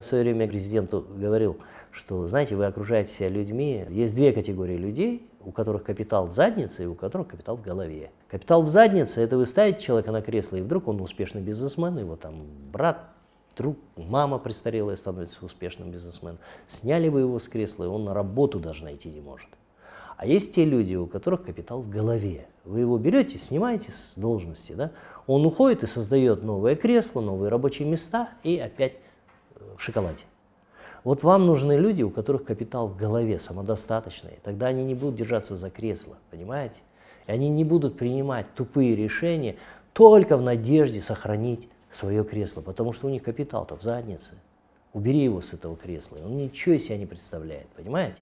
В свое время я президенту говорил, что, знаете, вы окружаете себя людьми. Есть две категории людей, у которых капитал в заднице и у которых капитал в голове. Капитал в заднице – это вы ставите человека на кресло, и вдруг он успешный бизнесмен, его там брат, друг, мама престарелая становится успешным бизнесменом. Сняли вы его с кресла, и он на работу даже найти не может. А есть те люди, у которых капитал в голове. Вы его берете, снимаете с должности, да? он уходит и создает новое кресло, новые рабочие места и опять в шоколаде. Вот вам нужны люди, у которых капитал в голове самодостаточный. Тогда они не будут держаться за кресло, понимаете? И они не будут принимать тупые решения только в надежде сохранить свое кресло, потому что у них капитал-то в заднице. Убери его с этого кресла, он ничего из себя не представляет, понимаете?